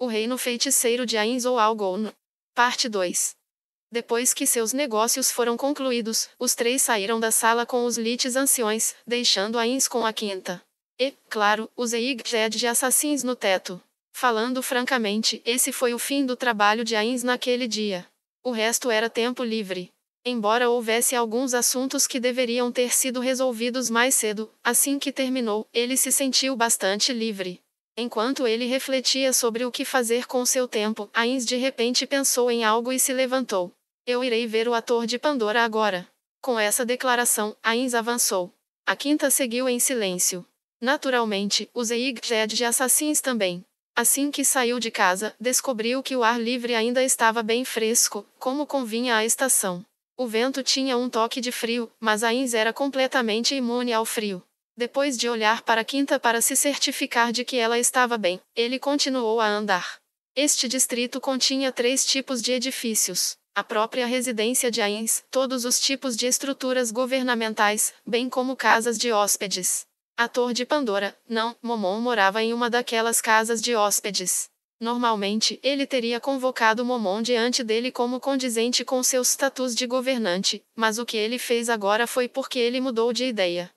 O reino feiticeiro de Ains ou Algon. Parte 2. Depois que seus negócios foram concluídos, os três saíram da sala com os lites anciões, deixando Ains com a quinta. E, claro, os Eiged de assassins no teto. Falando francamente, esse foi o fim do trabalho de Ains naquele dia. O resto era tempo livre. Embora houvesse alguns assuntos que deveriam ter sido resolvidos mais cedo, assim que terminou, ele se sentiu bastante livre. Enquanto ele refletia sobre o que fazer com seu tempo, Ains de repente pensou em algo e se levantou. Eu irei ver o ator de Pandora agora. Com essa declaração, Ains avançou. A quinta seguiu em silêncio. Naturalmente, os Eigjed de assassins também. Assim que saiu de casa, descobriu que o ar livre ainda estava bem fresco, como convinha à estação. O vento tinha um toque de frio, mas Ains era completamente imune ao frio. Depois de olhar para Quinta para se certificar de que ela estava bem, ele continuou a andar. Este distrito continha três tipos de edifícios: a própria residência de Ains, todos os tipos de estruturas governamentais, bem como casas de hóspedes. A Torre de Pandora, não, Momon morava em uma daquelas casas de hóspedes. Normalmente, ele teria convocado Momon diante dele como condizente com seu status de governante, mas o que ele fez agora foi porque ele mudou de ideia.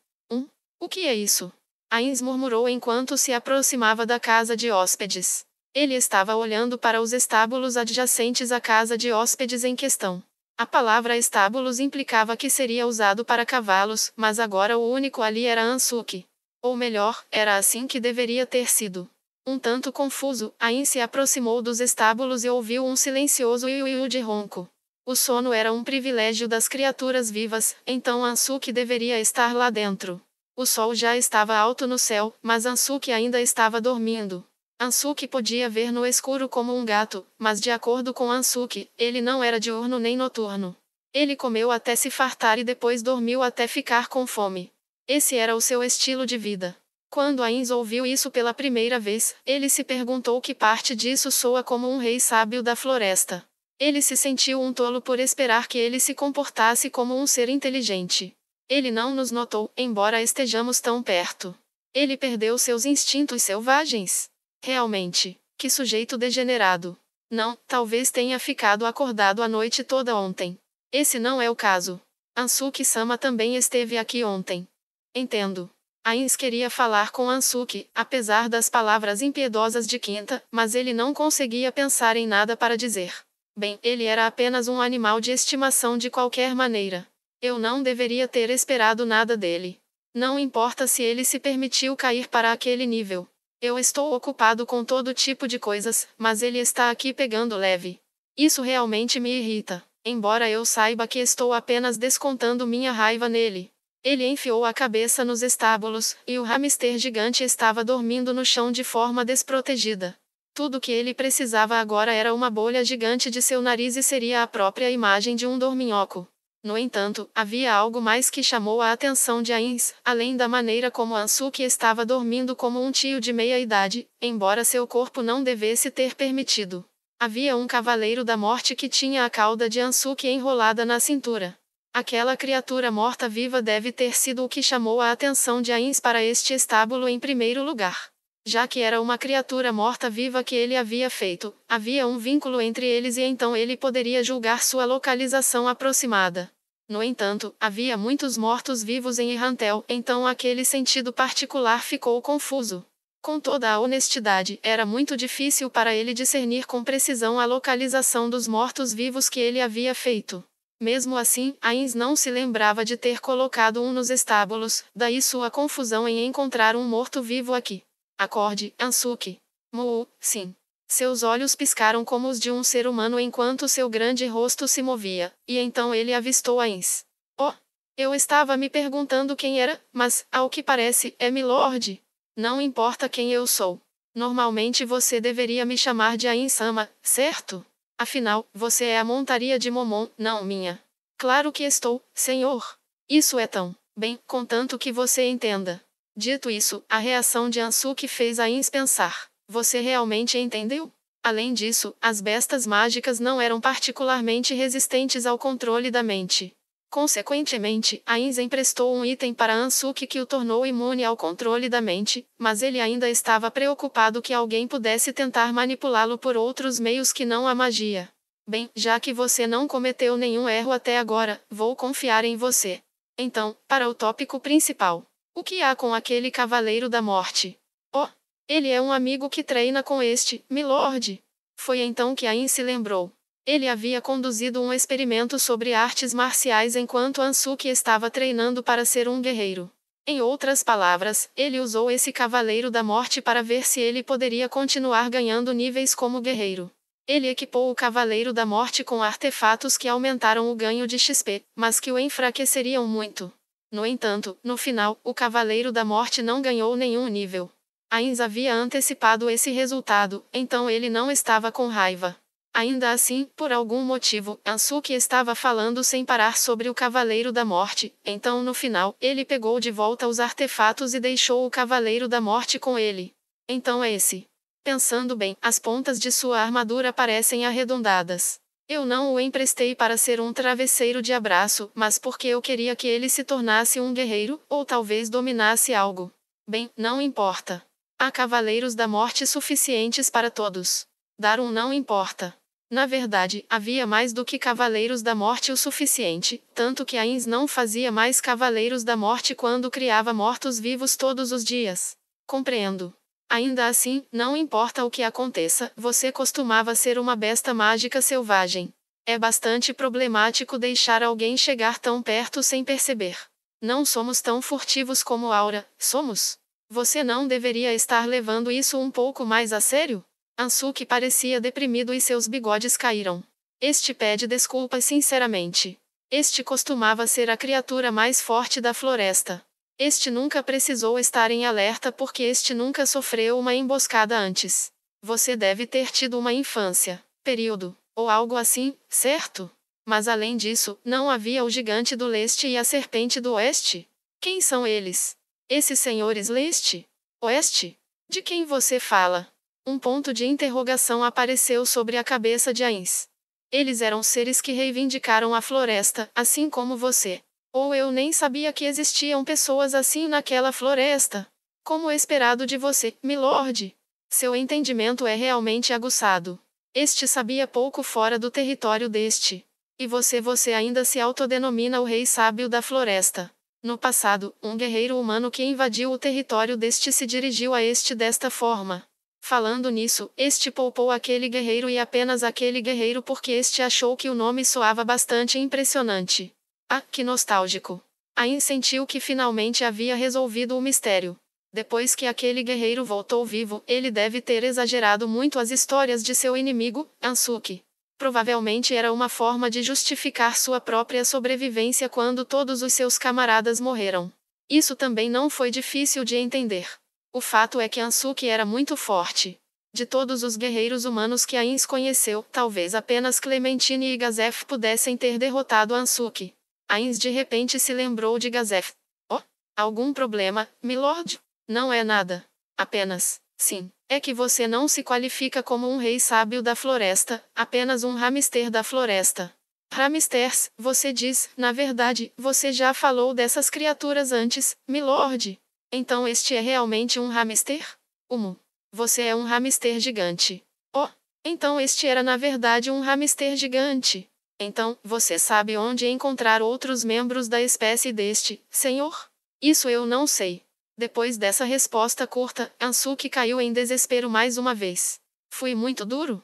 O que é isso? Ains murmurou enquanto se aproximava da casa de hóspedes. Ele estava olhando para os estábulos adjacentes à casa de hóspedes em questão. A palavra estábulos implicava que seria usado para cavalos, mas agora o único ali era Ansuki. Ou melhor, era assim que deveria ter sido. Um tanto confuso, Ain se aproximou dos estábulos e ouviu um silencioso iuiu de ronco. O sono era um privilégio das criaturas vivas, então Ansuki deveria estar lá dentro. O sol já estava alto no céu, mas Ansuki ainda estava dormindo. Ansuki podia ver no escuro como um gato, mas de acordo com Ansuki, ele não era diurno nem noturno. Ele comeu até se fartar e depois dormiu até ficar com fome. Esse era o seu estilo de vida. Quando Ains ouviu isso pela primeira vez, ele se perguntou que parte disso soa como um rei sábio da floresta. Ele se sentiu um tolo por esperar que ele se comportasse como um ser inteligente. Ele não nos notou, embora estejamos tão perto. Ele perdeu seus instintos selvagens. Realmente, que sujeito degenerado. Não, talvez tenha ficado acordado a noite toda ontem. Esse não é o caso. ansuki Sama também esteve aqui ontem. Entendo. Ains queria falar com Ansuki, apesar das palavras impiedosas de Quinta, mas ele não conseguia pensar em nada para dizer. Bem, ele era apenas um animal de estimação de qualquer maneira. Eu não deveria ter esperado nada dele. Não importa se ele se permitiu cair para aquele nível. Eu estou ocupado com todo tipo de coisas, mas ele está aqui pegando leve. Isso realmente me irrita, embora eu saiba que estou apenas descontando minha raiva nele. Ele enfiou a cabeça nos estábulos, e o hamster gigante estava dormindo no chão de forma desprotegida. Tudo que ele precisava agora era uma bolha gigante de seu nariz e seria a própria imagem de um dorminhoco. No entanto, havia algo mais que chamou a atenção de Ains, além da maneira como Ansuki estava dormindo como um tio de meia idade, embora seu corpo não devesse ter permitido. Havia um cavaleiro da morte que tinha a cauda de Ansuki enrolada na cintura. Aquela criatura morta-viva deve ter sido o que chamou a atenção de Ains para este estábulo em primeiro lugar já que era uma criatura morta-viva que ele havia feito, havia um vínculo entre eles e então ele poderia julgar sua localização aproximada. No entanto, havia muitos mortos-vivos em Irantel, então aquele sentido particular ficou confuso. Com toda a honestidade, era muito difícil para ele discernir com precisão a localização dos mortos-vivos que ele havia feito. Mesmo assim, Ains não se lembrava de ter colocado um nos estábulos, daí sua confusão em encontrar um morto-vivo aqui. Acorde, Ansuki. Mou, sim. Seus olhos piscaram como os de um ser humano enquanto seu grande rosto se movia, e então ele avistou a Ins. Oh! Eu estava me perguntando quem era, mas, ao que parece, é Milord. Não importa quem eu sou. Normalmente você deveria me chamar de Ainsama, certo? Afinal, você é a montaria de Momon, não minha. Claro que estou, senhor. Isso é tão. Bem, contanto que você entenda. Dito isso, a reação de Ansuki fez a Ins pensar. Você realmente entendeu? Além disso, as bestas mágicas não eram particularmente resistentes ao controle da mente. Consequentemente, a Inz emprestou um item para Ansuki que o tornou imune ao controle da mente, mas ele ainda estava preocupado que alguém pudesse tentar manipulá-lo por outros meios que não a magia. Bem, já que você não cometeu nenhum erro até agora, vou confiar em você. Então, para o tópico principal. O que há com aquele cavaleiro da morte? Oh, ele é um amigo que treina com este, milord. Foi então que Ain se lembrou. Ele havia conduzido um experimento sobre artes marciais enquanto Ansuki estava treinando para ser um guerreiro. Em outras palavras, ele usou esse cavaleiro da morte para ver se ele poderia continuar ganhando níveis como guerreiro. Ele equipou o Cavaleiro da Morte com artefatos que aumentaram o ganho de XP, mas que o enfraqueceriam muito. No entanto, no final, o Cavaleiro da Morte não ganhou nenhum nível. Ainz havia antecipado esse resultado, então ele não estava com raiva. Ainda assim, por algum motivo, Ansuki estava falando sem parar sobre o Cavaleiro da Morte, então no final, ele pegou de volta os artefatos e deixou o Cavaleiro da Morte com ele. Então é esse. Pensando bem, as pontas de sua armadura parecem arredondadas. Eu não o emprestei para ser um travesseiro de abraço, mas porque eu queria que ele se tornasse um guerreiro, ou talvez dominasse algo. Bem, não importa. Há cavaleiros da morte suficientes para todos. Dar um não importa. Na verdade, havia mais do que cavaleiros da morte o suficiente, tanto que Ains não fazia mais cavaleiros da morte quando criava mortos-vivos todos os dias. Compreendo. Ainda assim, não importa o que aconteça, você costumava ser uma besta mágica selvagem. É bastante problemático deixar alguém chegar tão perto sem perceber. Não somos tão furtivos como Aura, somos? Você não deveria estar levando isso um pouco mais a sério? Ansuki parecia deprimido e seus bigodes caíram. Este pede desculpas sinceramente. Este costumava ser a criatura mais forte da floresta. Este nunca precisou estar em alerta porque este nunca sofreu uma emboscada antes. Você deve ter tido uma infância, período, ou algo assim, certo? Mas além disso, não havia o gigante do leste e a serpente do oeste? Quem são eles? Esses senhores leste? Oeste? De quem você fala? Um ponto de interrogação apareceu sobre a cabeça de Ains. Eles eram seres que reivindicaram a floresta, assim como você. Ou eu nem sabia que existiam pessoas assim naquela floresta. Como esperado de você, milord. Seu entendimento é realmente aguçado. Este sabia pouco fora do território deste. E você, você ainda se autodenomina o rei sábio da floresta. No passado, um guerreiro humano que invadiu o território deste se dirigiu a este desta forma. Falando nisso, este poupou aquele guerreiro e apenas aquele guerreiro porque este achou que o nome soava bastante impressionante. Ah, que nostálgico! Ain sentiu que finalmente havia resolvido o mistério. Depois que aquele guerreiro voltou vivo, ele deve ter exagerado muito as histórias de seu inimigo, Ansuki. Provavelmente era uma forma de justificar sua própria sobrevivência quando todos os seus camaradas morreram. Isso também não foi difícil de entender. O fato é que Ansuki era muito forte. De todos os guerreiros humanos que Ains conheceu, talvez apenas Clementine e Gazef pudessem ter derrotado Ansuki. Ains de repente se lembrou de Gazef. Oh, algum problema, milord? Não é nada. Apenas, sim, é que você não se qualifica como um rei sábio da floresta, apenas um hamster da floresta. Hamsters, você diz, na verdade, você já falou dessas criaturas antes, milord. Então este é realmente um hamster? Humo. Você é um hamster gigante. Oh, então este era na verdade um hamster gigante. Então, você sabe onde encontrar outros membros da espécie deste, senhor? Isso eu não sei. Depois dessa resposta curta, Ansuki caiu em desespero mais uma vez. Fui muito duro?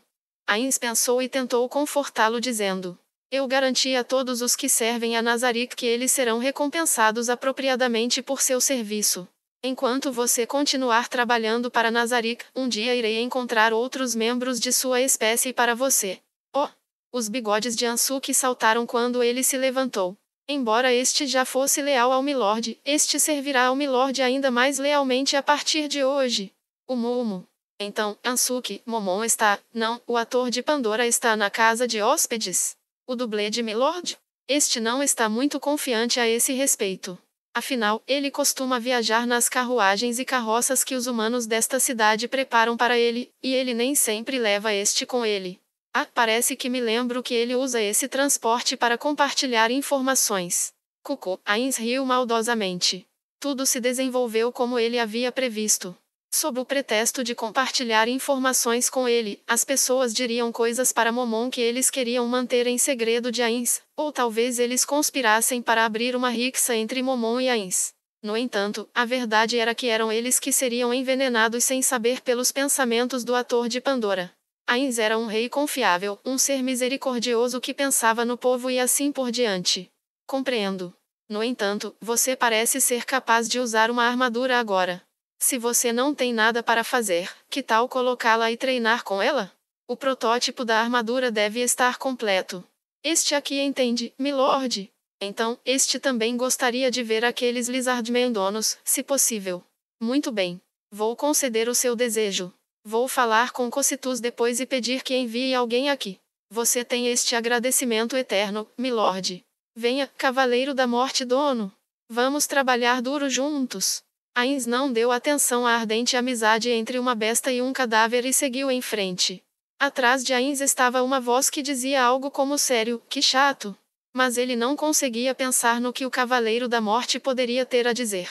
Ains pensou e tentou confortá-lo dizendo. Eu garanti a todos os que servem a Nazarick que eles serão recompensados apropriadamente por seu serviço. Enquanto você continuar trabalhando para Nazarick, um dia irei encontrar outros membros de sua espécie para você. Oh, os bigodes de Ansuki saltaram quando ele se levantou. Embora este já fosse leal ao Milord, este servirá ao Milord ainda mais lealmente a partir de hoje. O Momo. Então, Ansuki, Momon está, não, o ator de Pandora está na casa de hóspedes. O dublê de Milord? Este não está muito confiante a esse respeito. Afinal, ele costuma viajar nas carruagens e carroças que os humanos desta cidade preparam para ele, e ele nem sempre leva este com ele. Ah, parece que me lembro que ele usa esse transporte para compartilhar informações. Cucu, Ains riu maldosamente. Tudo se desenvolveu como ele havia previsto. Sob o pretexto de compartilhar informações com ele, as pessoas diriam coisas para Momon que eles queriam manter em segredo de Ains, ou talvez eles conspirassem para abrir uma rixa entre Momon e Ains. No entanto, a verdade era que eram eles que seriam envenenados sem saber pelos pensamentos do ator de Pandora. Ains era um rei confiável, um ser misericordioso que pensava no povo e assim por diante. Compreendo. No entanto, você parece ser capaz de usar uma armadura agora. Se você não tem nada para fazer, que tal colocá-la e treinar com ela? O protótipo da armadura deve estar completo. Este aqui entende, milord. Então, este também gostaria de ver aqueles Lizardmen donos, se possível. Muito bem. Vou conceder o seu desejo. Vou falar com Cossitus depois e pedir que envie alguém aqui. Você tem este agradecimento eterno, milord. Venha, cavaleiro da morte dono. Vamos trabalhar duro juntos. Ains não deu atenção à ardente amizade entre uma besta e um cadáver e seguiu em frente. Atrás de Ains estava uma voz que dizia algo como sério, que chato. Mas ele não conseguia pensar no que o cavaleiro da morte poderia ter a dizer.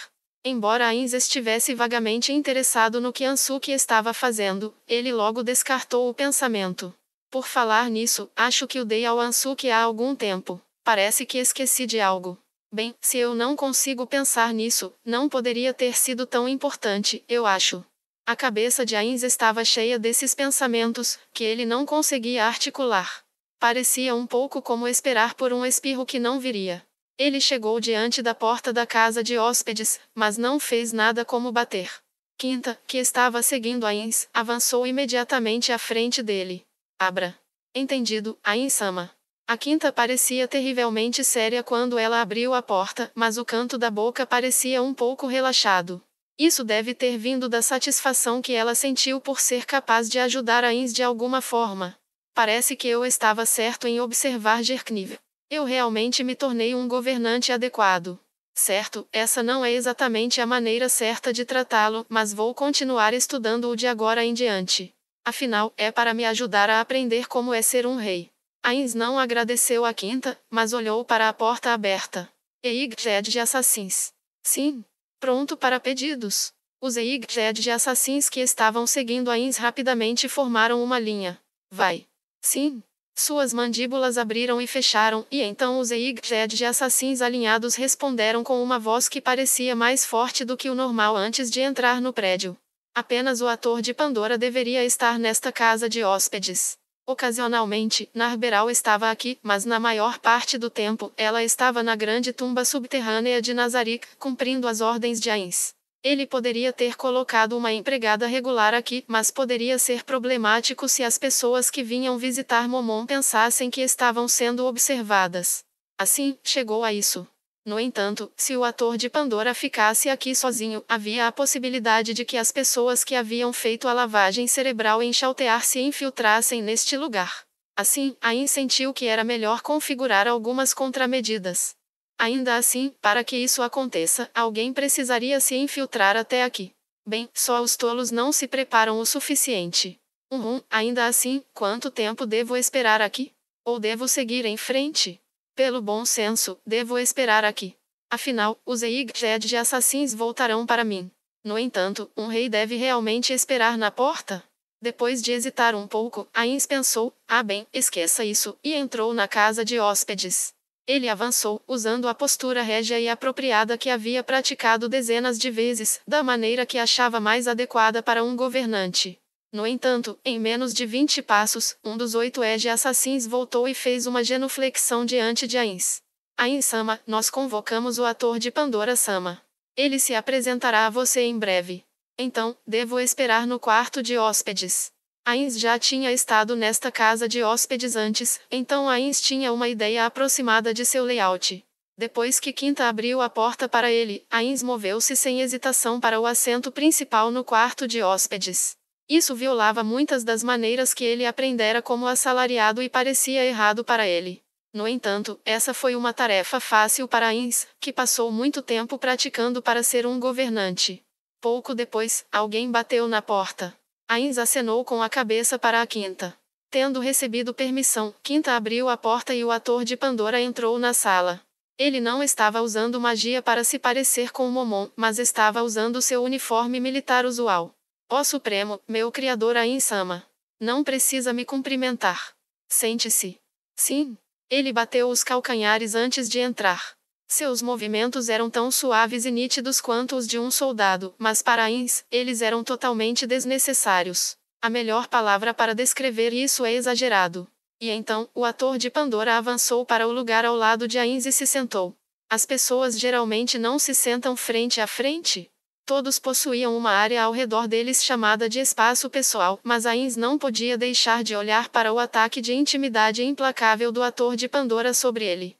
Embora Ains estivesse vagamente interessado no que Ansuki estava fazendo, ele logo descartou o pensamento. Por falar nisso, acho que o dei ao Ansuki há algum tempo. Parece que esqueci de algo. Bem, se eu não consigo pensar nisso, não poderia ter sido tão importante, eu acho. A cabeça de Ains estava cheia desses pensamentos, que ele não conseguia articular. Parecia um pouco como esperar por um espirro que não viria. Ele chegou diante da porta da casa de hóspedes, mas não fez nada como bater. Quinta, que estava seguindo Ains, avançou imediatamente à frente dele. Abra. Entendido, Ainsama. A quinta parecia terrivelmente séria quando ela abriu a porta, mas o canto da boca parecia um pouco relaxado. Isso deve ter vindo da satisfação que ela sentiu por ser capaz de ajudar Ains de alguma forma. Parece que eu estava certo em observar Gerkniv. Eu realmente me tornei um governante adequado. Certo, essa não é exatamente a maneira certa de tratá-lo, mas vou continuar estudando-o de agora em diante. Afinal, é para me ajudar a aprender como é ser um rei. Ains não agradeceu a quinta, mas olhou para a porta aberta. Eigged de assassins. Sim. Pronto para pedidos. Os Eigged de assassins que estavam seguindo Ains rapidamente formaram uma linha. Vai. Sim. Suas mandíbulas abriram e fecharam, e então os Eigged de assassins alinhados responderam com uma voz que parecia mais forte do que o normal antes de entrar no prédio. Apenas o ator de Pandora deveria estar nesta casa de hóspedes. Ocasionalmente, Narberal estava aqui, mas na maior parte do tempo, ela estava na grande tumba subterrânea de Nazarick, cumprindo as ordens de Ains. Ele poderia ter colocado uma empregada regular aqui, mas poderia ser problemático se as pessoas que vinham visitar Momon pensassem que estavam sendo observadas. Assim, chegou a isso. No entanto, se o ator de Pandora ficasse aqui sozinho, havia a possibilidade de que as pessoas que haviam feito a lavagem cerebral enxaltear se infiltrassem neste lugar. Assim, Ain sentiu que era melhor configurar algumas contramedidas. Ainda assim, para que isso aconteça, alguém precisaria se infiltrar até aqui. Bem, só os tolos não se preparam o suficiente. Uhum, ainda assim, quanto tempo devo esperar aqui? Ou devo seguir em frente? Pelo bom senso, devo esperar aqui. Afinal, os Eigjed de assassins voltarão para mim. No entanto, um rei deve realmente esperar na porta? Depois de hesitar um pouco, Ains pensou, ah bem, esqueça isso, e entrou na casa de hóspedes. Ele avançou, usando a postura régia e apropriada que havia praticado dezenas de vezes, da maneira que achava mais adequada para um governante. No entanto, em menos de 20 passos, um dos oito Ege assassins voltou e fez uma genuflexão diante de Ains. Ains Sama, nós convocamos o ator de Pandora Sama. Ele se apresentará a você em breve. Então, devo esperar no quarto de hóspedes. Ains já tinha estado nesta casa de hóspedes antes, então Ains tinha uma ideia aproximada de seu layout. Depois que Quinta abriu a porta para ele, Ains moveu-se sem hesitação para o assento principal no quarto de hóspedes. Isso violava muitas das maneiras que ele aprendera como assalariado e parecia errado para ele. No entanto, essa foi uma tarefa fácil para Ains, que passou muito tempo praticando para ser um governante. Pouco depois, alguém bateu na porta. Ains acenou com a cabeça para a quinta. Tendo recebido permissão, Quinta abriu a porta e o ator de Pandora entrou na sala. Ele não estava usando magia para se parecer com Momon, mas estava usando seu uniforme militar usual. Ó Supremo, meu criador Ainsama. Não precisa me cumprimentar. Sente-se. Sim. Ele bateu os calcanhares antes de entrar. Seus movimentos eram tão suaves e nítidos quanto os de um soldado, mas para Ains eles eram totalmente desnecessários. A melhor palavra para descrever isso é exagerado. E então, o ator de Pandora avançou para o lugar ao lado de Ains e se sentou. As pessoas geralmente não se sentam frente a frente. Todos possuíam uma área ao redor deles chamada de espaço pessoal, mas Ains não podia deixar de olhar para o ataque de intimidade implacável do ator de Pandora sobre ele.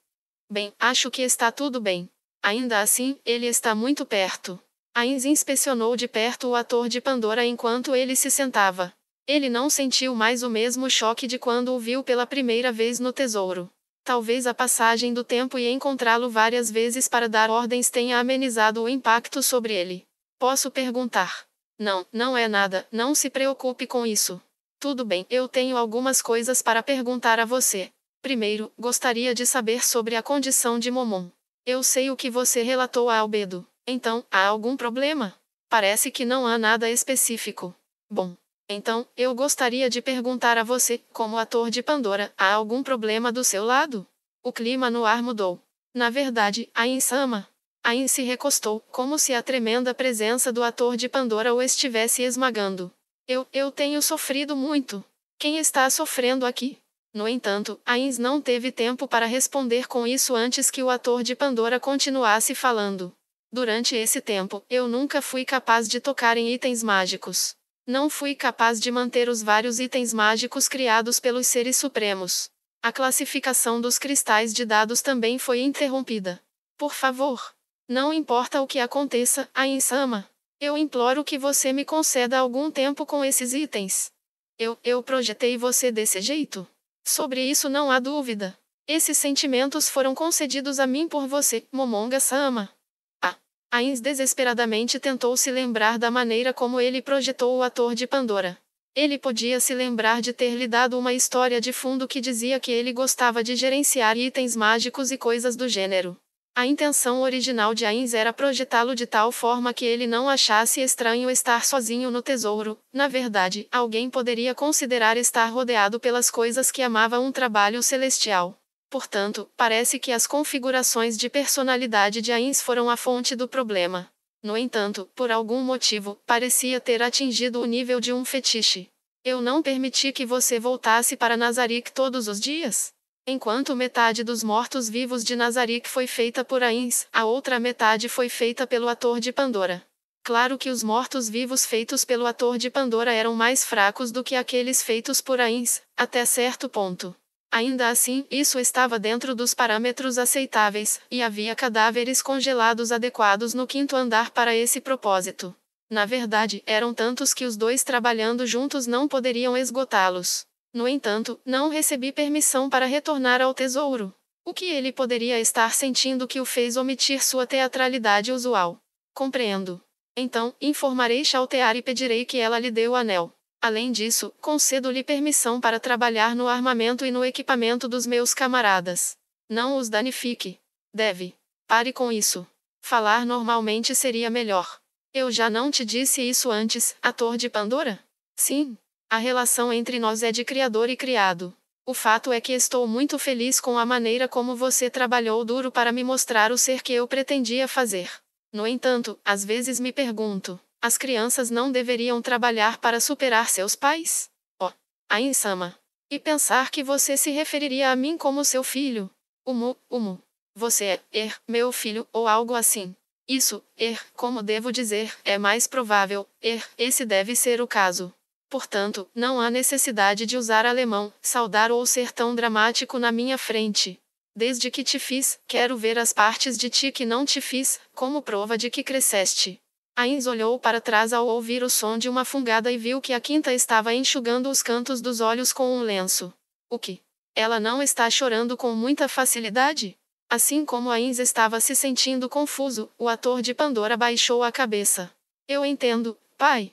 Bem, acho que está tudo bem. Ainda assim, ele está muito perto. Ainz inspecionou de perto o ator de Pandora enquanto ele se sentava. Ele não sentiu mais o mesmo choque de quando o viu pela primeira vez no tesouro. Talvez a passagem do tempo e encontrá-lo várias vezes para dar ordens tenha amenizado o impacto sobre ele. Posso perguntar? Não, não é nada, não se preocupe com isso. Tudo bem, eu tenho algumas coisas para perguntar a você. Primeiro, gostaria de saber sobre a condição de Momon. Eu sei o que você relatou a Albedo. Então, há algum problema? Parece que não há nada específico. Bom, então, eu gostaria de perguntar a você, como ator de Pandora, há algum problema do seu lado? O clima no ar mudou. Na verdade, a Insama. Ain se recostou, como se a tremenda presença do ator de Pandora o estivesse esmagando. Eu, eu tenho sofrido muito. Quem está sofrendo aqui? No entanto, Ains não teve tempo para responder com isso antes que o ator de Pandora continuasse falando. Durante esse tempo, eu nunca fui capaz de tocar em itens mágicos. Não fui capaz de manter os vários itens mágicos criados pelos seres supremos. A classificação dos cristais de dados também foi interrompida. Por favor, não importa o que aconteça, Ains ama. Eu imploro que você me conceda algum tempo com esses itens. Eu, eu projetei você desse jeito. Sobre isso não há dúvida. Esses sentimentos foram concedidos a mim por você, Momonga-sama. Ah! Ains desesperadamente tentou se lembrar da maneira como ele projetou o ator de Pandora. Ele podia se lembrar de ter lhe dado uma história de fundo que dizia que ele gostava de gerenciar itens mágicos e coisas do gênero. A intenção original de Ains era projetá-lo de tal forma que ele não achasse estranho estar sozinho no tesouro. Na verdade, alguém poderia considerar estar rodeado pelas coisas que amava um trabalho celestial. Portanto, parece que as configurações de personalidade de Ains foram a fonte do problema. No entanto, por algum motivo, parecia ter atingido o nível de um fetiche. Eu não permiti que você voltasse para Nazarick todos os dias? Enquanto metade dos mortos-vivos de Nazarick foi feita por Ains, a outra metade foi feita pelo ator de Pandora. Claro que os mortos-vivos feitos pelo ator de Pandora eram mais fracos do que aqueles feitos por Ains, até certo ponto. Ainda assim, isso estava dentro dos parâmetros aceitáveis, e havia cadáveres congelados adequados no quinto andar para esse propósito. Na verdade, eram tantos que os dois trabalhando juntos não poderiam esgotá-los. No entanto, não recebi permissão para retornar ao tesouro. O que ele poderia estar sentindo que o fez omitir sua teatralidade usual? Compreendo. Então, informarei Chaltear e pedirei que ela lhe dê o anel. Além disso, concedo-lhe permissão para trabalhar no armamento e no equipamento dos meus camaradas. Não os danifique. Deve. Pare com isso. Falar normalmente seria melhor. Eu já não te disse isso antes, ator de Pandora? Sim. A relação entre nós é de criador e criado. O fato é que estou muito feliz com a maneira como você trabalhou duro para me mostrar o ser que eu pretendia fazer. No entanto, às vezes me pergunto: as crianças não deveriam trabalhar para superar seus pais? Oh, a insama. E pensar que você se referiria a mim como seu filho? Umu, umu. Você é, er, meu filho, ou algo assim. Isso, er, como devo dizer, é mais provável, er, esse deve ser o caso portanto, não há necessidade de usar alemão, saudar ou ser tão dramático na minha frente. Desde que te fiz, quero ver as partes de ti que não te fiz, como prova de que cresceste. Ains olhou para trás ao ouvir o som de uma fungada e viu que a quinta estava enxugando os cantos dos olhos com um lenço. O que? Ela não está chorando com muita facilidade? Assim como Ains estava se sentindo confuso, o ator de Pandora baixou a cabeça. Eu entendo, pai.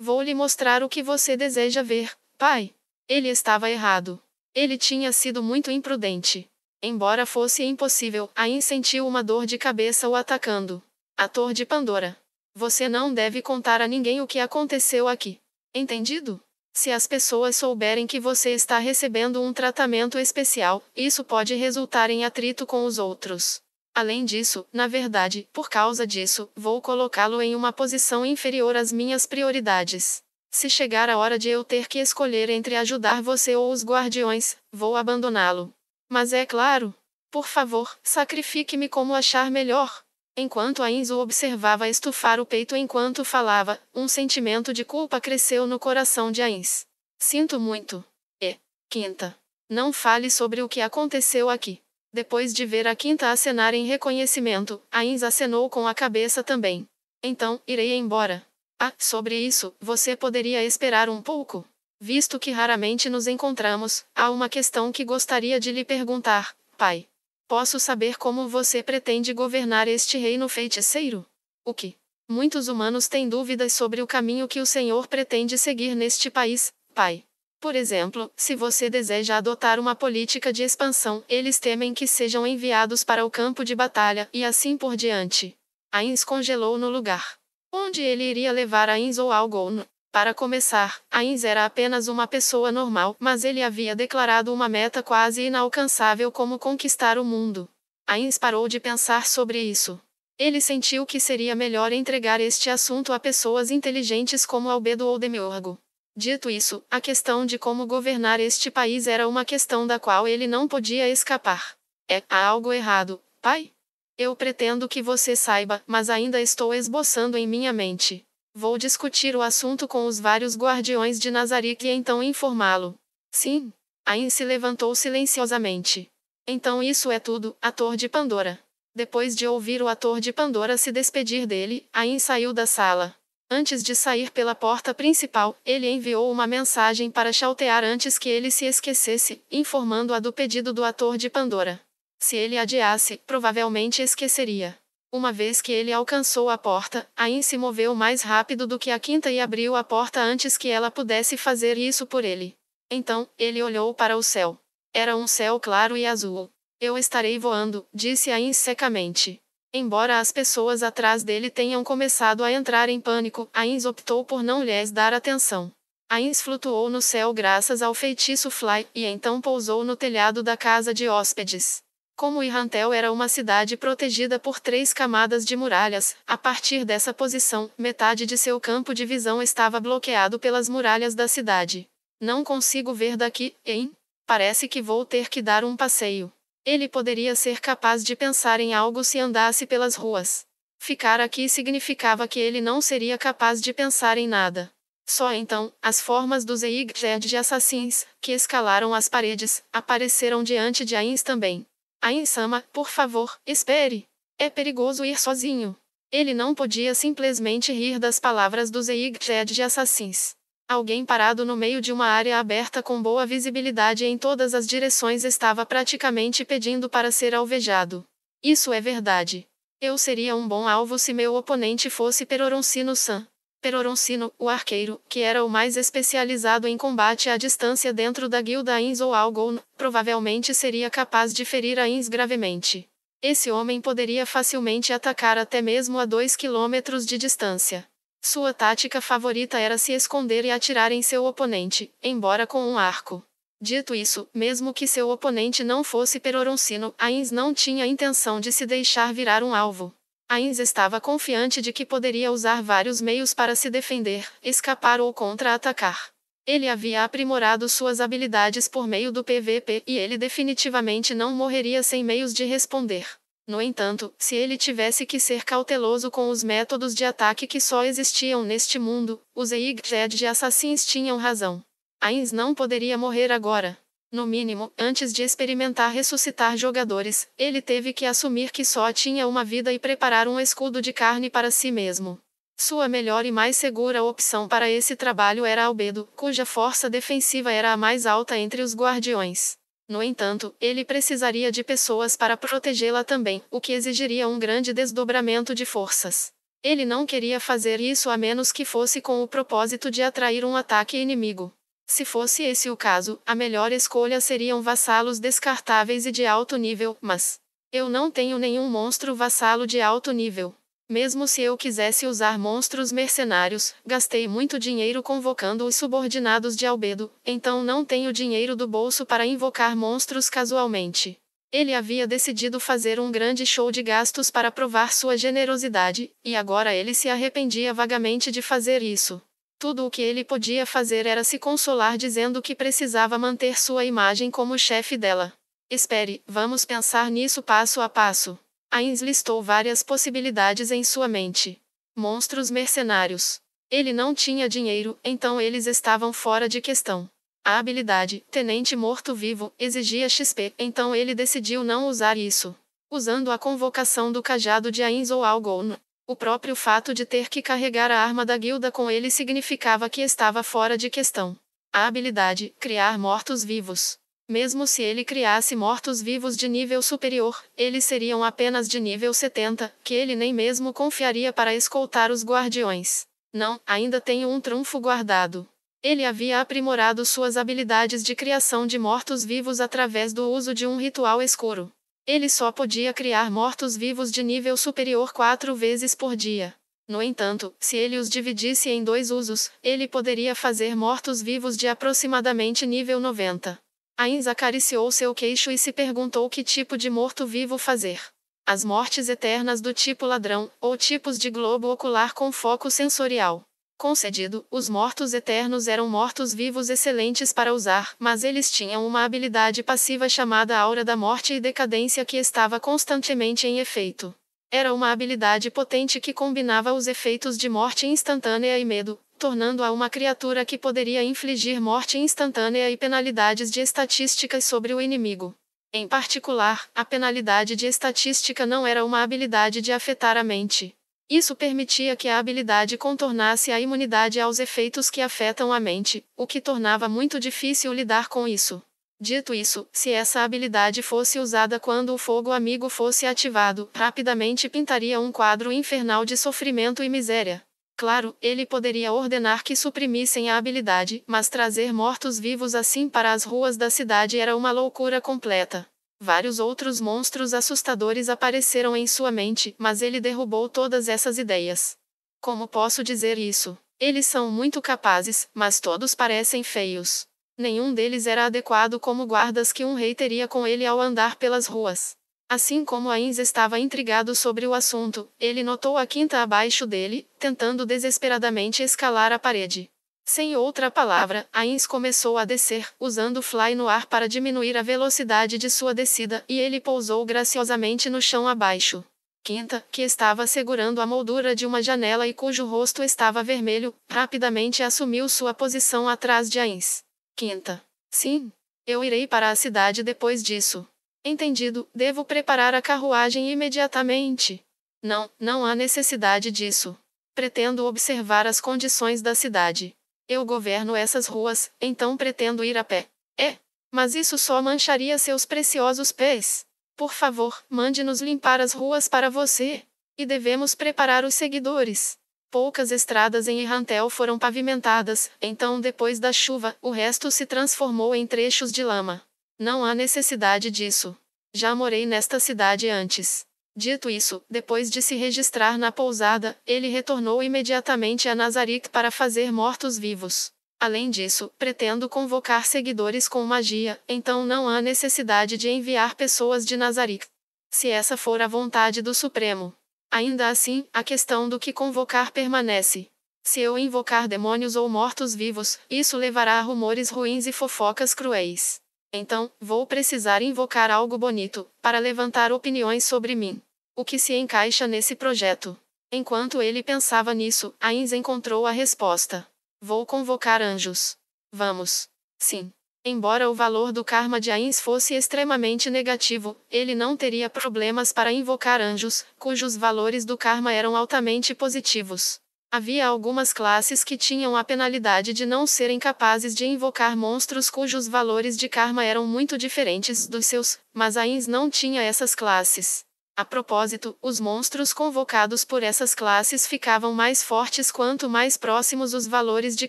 Vou lhe mostrar o que você deseja ver, pai. Ele estava errado. Ele tinha sido muito imprudente. Embora fosse impossível, Ain sentiu uma dor de cabeça o atacando. Ator de Pandora. Você não deve contar a ninguém o que aconteceu aqui. Entendido? Se as pessoas souberem que você está recebendo um tratamento especial, isso pode resultar em atrito com os outros. Além disso, na verdade, por causa disso, vou colocá-lo em uma posição inferior às minhas prioridades. Se chegar a hora de eu ter que escolher entre ajudar você ou os guardiões, vou abandoná-lo. Mas é claro. Por favor, sacrifique-me como achar melhor. Enquanto a Enzo observava estufar o peito enquanto falava, um sentimento de culpa cresceu no coração de Ains. Sinto muito. E, quinta, não fale sobre o que aconteceu aqui. Depois de ver a quinta acenar em reconhecimento, Ains acenou com a cabeça também. Então, irei embora. Ah, sobre isso, você poderia esperar um pouco. Visto que raramente nos encontramos, há uma questão que gostaria de lhe perguntar, pai. Posso saber como você pretende governar este reino feiticeiro? O que? Muitos humanos têm dúvidas sobre o caminho que o Senhor pretende seguir neste país, pai. Por exemplo, se você deseja adotar uma política de expansão, eles temem que sejam enviados para o campo de batalha, e assim por diante. Ains congelou no lugar. Onde ele iria levar Ains ou Algon? Para começar, Ains era apenas uma pessoa normal, mas ele havia declarado uma meta quase inalcançável como conquistar o mundo. Ains parou de pensar sobre isso. Ele sentiu que seria melhor entregar este assunto a pessoas inteligentes como Albedo ou Demiurgo. Dito isso, a questão de como governar este país era uma questão da qual ele não podia escapar. É, há algo errado, pai? Eu pretendo que você saiba, mas ainda estou esboçando em minha mente. Vou discutir o assunto com os vários guardiões de Nazarick e então informá-lo. Sim. Ain se levantou silenciosamente. Então isso é tudo, ator de Pandora. Depois de ouvir o ator de Pandora se despedir dele, Ain saiu da sala. Antes de sair pela porta principal, ele enviou uma mensagem para Chaltear antes que ele se esquecesse, informando-a do pedido do ator de Pandora. Se ele adiasse, provavelmente esqueceria. Uma vez que ele alcançou a porta, Ain se moveu mais rápido do que a quinta e abriu a porta antes que ela pudesse fazer isso por ele. Então, ele olhou para o céu. Era um céu claro e azul. Eu estarei voando, disse Ain secamente. Embora as pessoas atrás dele tenham começado a entrar em pânico, Ains optou por não lhes dar atenção. Ains flutuou no céu graças ao feitiço Fly, e então pousou no telhado da casa de hóspedes. Como Irantel era uma cidade protegida por três camadas de muralhas, a partir dessa posição, metade de seu campo de visão estava bloqueado pelas muralhas da cidade. Não consigo ver daqui, hein? Parece que vou ter que dar um passeio. Ele poderia ser capaz de pensar em algo se andasse pelas ruas. Ficar aqui significava que ele não seria capaz de pensar em nada. Só então, as formas dos Eiggerd de assassins, que escalaram as paredes, apareceram diante de Ains também. Ainsama, por favor, espere. É perigoso ir sozinho. Ele não podia simplesmente rir das palavras dos Eiggerd de assassins. Alguém parado no meio de uma área aberta com boa visibilidade em todas as direções estava praticamente pedindo para ser alvejado. Isso é verdade. Eu seria um bom alvo se meu oponente fosse Peroroncino San. Peroroncino, o arqueiro, que era o mais especializado em combate à distância dentro da guilda Ains ou Algon, provavelmente seria capaz de ferir Ains gravemente. Esse homem poderia facilmente atacar até mesmo a 2 quilômetros de distância. Sua tática favorita era se esconder e atirar em seu oponente, embora com um arco. Dito isso, mesmo que seu oponente não fosse peroroncino, Ains não tinha intenção de se deixar virar um alvo. Ains estava confiante de que poderia usar vários meios para se defender, escapar ou contra-atacar. Ele havia aprimorado suas habilidades por meio do PVP e ele definitivamente não morreria sem meios de responder. No entanto, se ele tivesse que ser cauteloso com os métodos de ataque que só existiam neste mundo, os Eigged de assassins tinham razão. Ains não poderia morrer agora. No mínimo, antes de experimentar ressuscitar jogadores, ele teve que assumir que só tinha uma vida e preparar um escudo de carne para si mesmo. Sua melhor e mais segura opção para esse trabalho era Albedo, cuja força defensiva era a mais alta entre os guardiões. No entanto, ele precisaria de pessoas para protegê-la também, o que exigiria um grande desdobramento de forças. Ele não queria fazer isso a menos que fosse com o propósito de atrair um ataque inimigo. Se fosse esse o caso, a melhor escolha seriam vassalos descartáveis e de alto nível, mas eu não tenho nenhum monstro vassalo de alto nível. Mesmo se eu quisesse usar monstros mercenários, gastei muito dinheiro convocando os subordinados de Albedo, então não tenho dinheiro do bolso para invocar monstros casualmente. Ele havia decidido fazer um grande show de gastos para provar sua generosidade, e agora ele se arrependia vagamente de fazer isso. Tudo o que ele podia fazer era se consolar dizendo que precisava manter sua imagem como chefe dela. Espere, vamos pensar nisso passo a passo. Ains listou várias possibilidades em sua mente. Monstros mercenários. Ele não tinha dinheiro, então eles estavam fora de questão. A habilidade, Tenente Morto-Vivo, exigia XP, então ele decidiu não usar isso. Usando a convocação do cajado de Ains ou Algon, o próprio fato de ter que carregar a arma da guilda com ele significava que estava fora de questão. A habilidade, criar mortos-vivos. Mesmo se ele criasse mortos-vivos de nível superior, eles seriam apenas de nível 70, que ele nem mesmo confiaria para escoltar os guardiões. Não, ainda tenho um trunfo guardado. Ele havia aprimorado suas habilidades de criação de mortos-vivos através do uso de um ritual escuro. Ele só podia criar mortos-vivos de nível superior quatro vezes por dia. No entanto, se ele os dividisse em dois usos, ele poderia fazer mortos-vivos de aproximadamente nível 90. Ains acariciou seu queixo e se perguntou que tipo de morto-vivo fazer. As mortes eternas do tipo ladrão, ou tipos de globo ocular com foco sensorial. Concedido, os mortos eternos eram mortos-vivos excelentes para usar, mas eles tinham uma habilidade passiva chamada Aura da Morte e Decadência que estava constantemente em efeito. Era uma habilidade potente que combinava os efeitos de morte instantânea e medo, tornando-a uma criatura que poderia infligir morte instantânea e penalidades de estatísticas sobre o inimigo. Em particular, a penalidade de estatística não era uma habilidade de afetar a mente. Isso permitia que a habilidade contornasse a imunidade aos efeitos que afetam a mente, o que tornava muito difícil lidar com isso. Dito isso, se essa habilidade fosse usada quando o fogo amigo fosse ativado, rapidamente pintaria um quadro infernal de sofrimento e miséria. Claro, ele poderia ordenar que suprimissem a habilidade, mas trazer mortos-vivos assim para as ruas da cidade era uma loucura completa. Vários outros monstros assustadores apareceram em sua mente, mas ele derrubou todas essas ideias. Como posso dizer isso? Eles são muito capazes, mas todos parecem feios. Nenhum deles era adequado como guardas que um rei teria com ele ao andar pelas ruas. Assim como Ains estava intrigado sobre o assunto, ele notou a quinta abaixo dele, tentando desesperadamente escalar a parede. Sem outra palavra, Ains começou a descer, usando o fly no ar para diminuir a velocidade de sua descida, e ele pousou graciosamente no chão abaixo. Quinta, que estava segurando a moldura de uma janela e cujo rosto estava vermelho, rapidamente assumiu sua posição atrás de Ains. Quinta. Sim. Eu irei para a cidade depois disso. Entendido, devo preparar a carruagem imediatamente. Não, não há necessidade disso. Pretendo observar as condições da cidade. Eu governo essas ruas, então pretendo ir a pé. É, mas isso só mancharia seus preciosos pés. Por favor, mande-nos limpar as ruas para você. E devemos preparar os seguidores. Poucas estradas em Irrantel foram pavimentadas, então depois da chuva, o resto se transformou em trechos de lama. Não há necessidade disso. Já morei nesta cidade antes. Dito isso, depois de se registrar na pousada, ele retornou imediatamente a Nazarick para fazer mortos-vivos. Além disso, pretendo convocar seguidores com magia, então não há necessidade de enviar pessoas de Nazarick. Se essa for a vontade do Supremo. Ainda assim, a questão do que convocar permanece. Se eu invocar demônios ou mortos-vivos, isso levará a rumores ruins e fofocas cruéis. Então, vou precisar invocar algo bonito, para levantar opiniões sobre mim. O que se encaixa nesse projeto? Enquanto ele pensava nisso, Ains encontrou a resposta. Vou convocar anjos. Vamos. Sim. Embora o valor do karma de Ains fosse extremamente negativo, ele não teria problemas para invocar anjos, cujos valores do karma eram altamente positivos. Havia algumas classes que tinham a penalidade de não serem capazes de invocar monstros cujos valores de karma eram muito diferentes dos seus, mas Ains não tinha essas classes. A propósito, os monstros convocados por essas classes ficavam mais fortes quanto mais próximos os valores de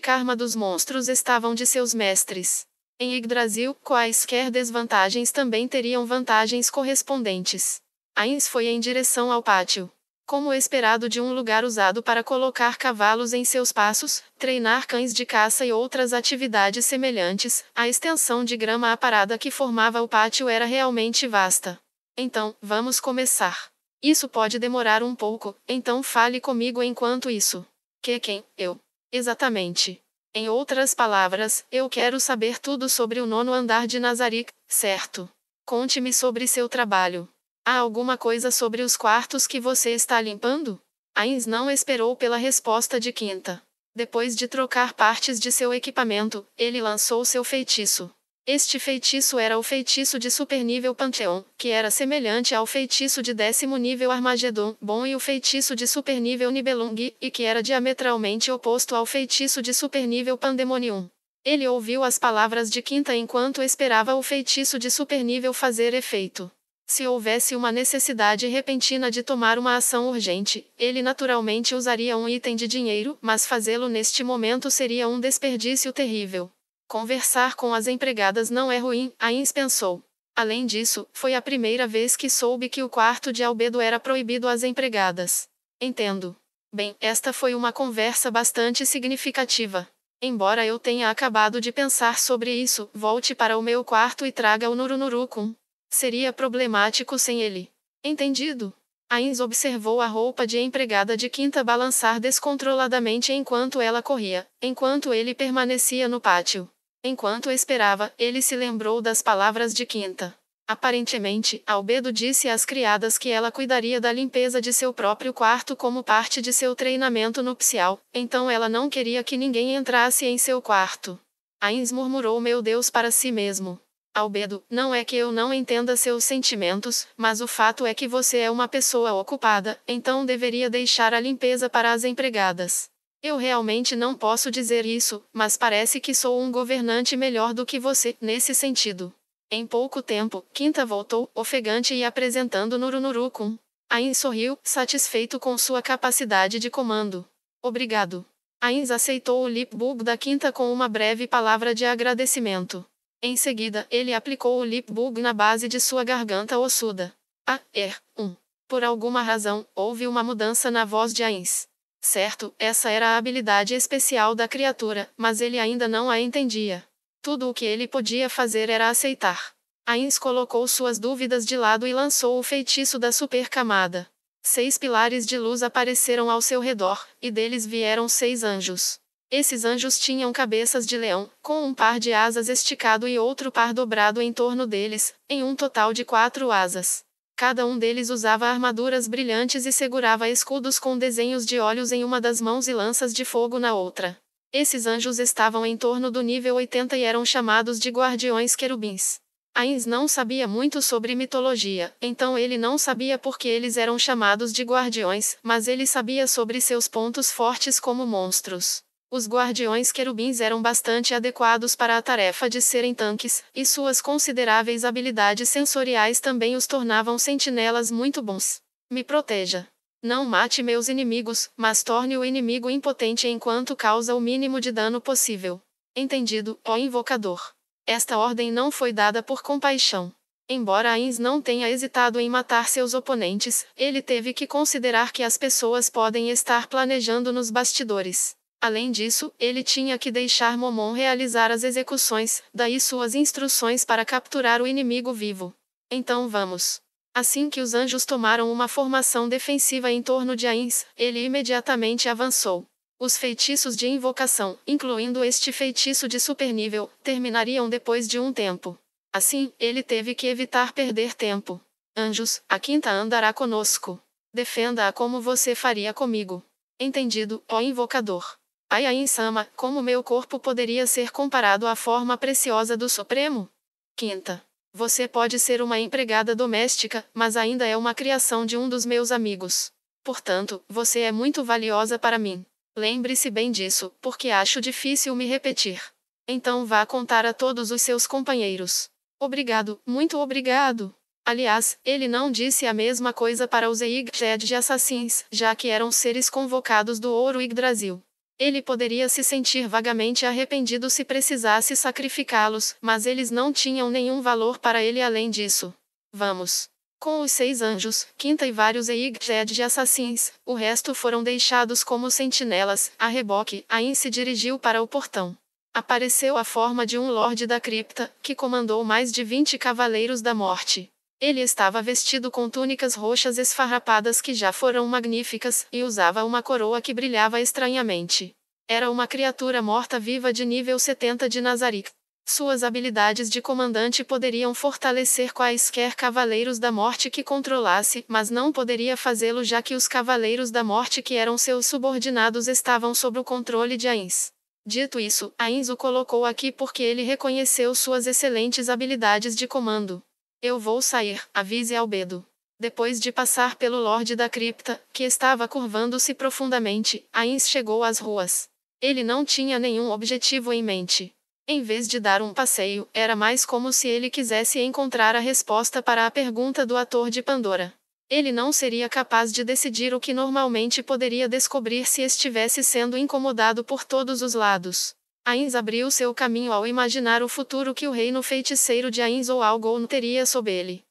karma dos monstros estavam de seus mestres. Em Yggdrasil, quaisquer desvantagens também teriam vantagens correspondentes. Ains foi em direção ao pátio como esperado de um lugar usado para colocar cavalos em seus passos, treinar cães de caça e outras atividades semelhantes, a extensão de grama aparada que formava o pátio era realmente vasta. Então, vamos começar. Isso pode demorar um pouco, então fale comigo enquanto isso. Que quem? Eu. Exatamente. Em outras palavras, eu quero saber tudo sobre o nono andar de Nazarick, certo? Conte-me sobre seu trabalho. Há alguma coisa sobre os quartos que você está limpando? Ains não esperou pela resposta de Quinta. Depois de trocar partes de seu equipamento, ele lançou seu feitiço. Este feitiço era o feitiço de super nível Panteon, que era semelhante ao feitiço de décimo nível Armagedon, bom e o feitiço de super nível Nibelung, e que era diametralmente oposto ao feitiço de super nível Pandemonium. Ele ouviu as palavras de Quinta enquanto esperava o feitiço de super nível fazer efeito. Se houvesse uma necessidade repentina de tomar uma ação urgente, ele naturalmente usaria um item de dinheiro, mas fazê-lo neste momento seria um desperdício terrível. Conversar com as empregadas não é ruim, Ains pensou. Além disso, foi a primeira vez que soube que o quarto de Albedo era proibido às empregadas. Entendo. Bem, esta foi uma conversa bastante significativa. Embora eu tenha acabado de pensar sobre isso, volte para o meu quarto e traga o nurunurukum. Seria problemático sem ele. Entendido? Ains observou a roupa de empregada de quinta balançar descontroladamente enquanto ela corria, enquanto ele permanecia no pátio. Enquanto esperava, ele se lembrou das palavras de quinta. Aparentemente, Albedo disse às criadas que ela cuidaria da limpeza de seu próprio quarto como parte de seu treinamento nupcial, então ela não queria que ninguém entrasse em seu quarto. Ains murmurou meu Deus para si mesmo. Albedo, não é que eu não entenda seus sentimentos, mas o fato é que você é uma pessoa ocupada, então deveria deixar a limpeza para as empregadas. Eu realmente não posso dizer isso, mas parece que sou um governante melhor do que você, nesse sentido. Em pouco tempo, Quinta voltou, ofegante e apresentando nurunurukum. Ains sorriu, satisfeito com sua capacidade de comando. Obrigado. Ains aceitou o lip bug da Quinta com uma breve palavra de agradecimento. Em seguida, ele aplicou o lip bug na base de sua garganta ossuda. A, R, 1. Um. Por alguma razão, houve uma mudança na voz de Ains. Certo, essa era a habilidade especial da criatura, mas ele ainda não a entendia. Tudo o que ele podia fazer era aceitar. Ains colocou suas dúvidas de lado e lançou o feitiço da supercamada. Seis pilares de luz apareceram ao seu redor, e deles vieram seis anjos. Esses anjos tinham cabeças de leão, com um par de asas esticado e outro par dobrado em torno deles, em um total de quatro asas. Cada um deles usava armaduras brilhantes e segurava escudos com desenhos de olhos em uma das mãos e lanças de fogo na outra. Esses anjos estavam em torno do nível 80 e eram chamados de guardiões querubins. Ains não sabia muito sobre mitologia, então ele não sabia por que eles eram chamados de guardiões, mas ele sabia sobre seus pontos fortes como monstros. Os guardiões querubins eram bastante adequados para a tarefa de serem tanques, e suas consideráveis habilidades sensoriais também os tornavam sentinelas muito bons. Me proteja. Não mate meus inimigos, mas torne o inimigo impotente enquanto causa o mínimo de dano possível. Entendido, ó invocador. Esta ordem não foi dada por compaixão. Embora Ains não tenha hesitado em matar seus oponentes, ele teve que considerar que as pessoas podem estar planejando nos bastidores. Além disso, ele tinha que deixar Momon realizar as execuções, daí suas instruções para capturar o inimigo vivo. Então vamos. Assim que os anjos tomaram uma formação defensiva em torno de Ains, ele imediatamente avançou. Os feitiços de invocação, incluindo este feitiço de supernível, terminariam depois de um tempo. Assim, ele teve que evitar perder tempo. Anjos, a quinta andará conosco. Defenda-a como você faria comigo. Entendido, ó invocador. Ai ai insama, como meu corpo poderia ser comparado à forma preciosa do Supremo? Quinta. Você pode ser uma empregada doméstica, mas ainda é uma criação de um dos meus amigos. Portanto, você é muito valiosa para mim. Lembre-se bem disso, porque acho difícil me repetir. Então vá contar a todos os seus companheiros. Obrigado, muito obrigado. Aliás, ele não disse a mesma coisa para os Eigted de assassins, já que eram seres convocados do ouro Yggdrasil. Ele poderia se sentir vagamente arrependido se precisasse sacrificá-los, mas eles não tinham nenhum valor para ele além disso. Vamos. Com os seis anjos, Quinta e vários Eigjed de assassins, o resto foram deixados como sentinelas, a reboque, Ain se dirigiu para o portão. Apareceu a forma de um lorde da cripta, que comandou mais de vinte cavaleiros da morte. Ele estava vestido com túnicas roxas esfarrapadas que já foram magníficas, e usava uma coroa que brilhava estranhamente. Era uma criatura morta-viva de nível 70 de Nazarick. Suas habilidades de comandante poderiam fortalecer quaisquer cavaleiros da morte que controlasse, mas não poderia fazê-lo já que os cavaleiros da morte que eram seus subordinados estavam sob o controle de Ains. Dito isso, Ains o colocou aqui porque ele reconheceu suas excelentes habilidades de comando. Eu vou sair, avise Albedo. Depois de passar pelo Lorde da Cripta, que estava curvando-se profundamente, Ains chegou às ruas. Ele não tinha nenhum objetivo em mente. Em vez de dar um passeio, era mais como se ele quisesse encontrar a resposta para a pergunta do ator de Pandora. Ele não seria capaz de decidir o que normalmente poderia descobrir se estivesse sendo incomodado por todos os lados. Ains abriu seu caminho ao imaginar o futuro que o reino feiticeiro de Ains ou Algon teria sob ele.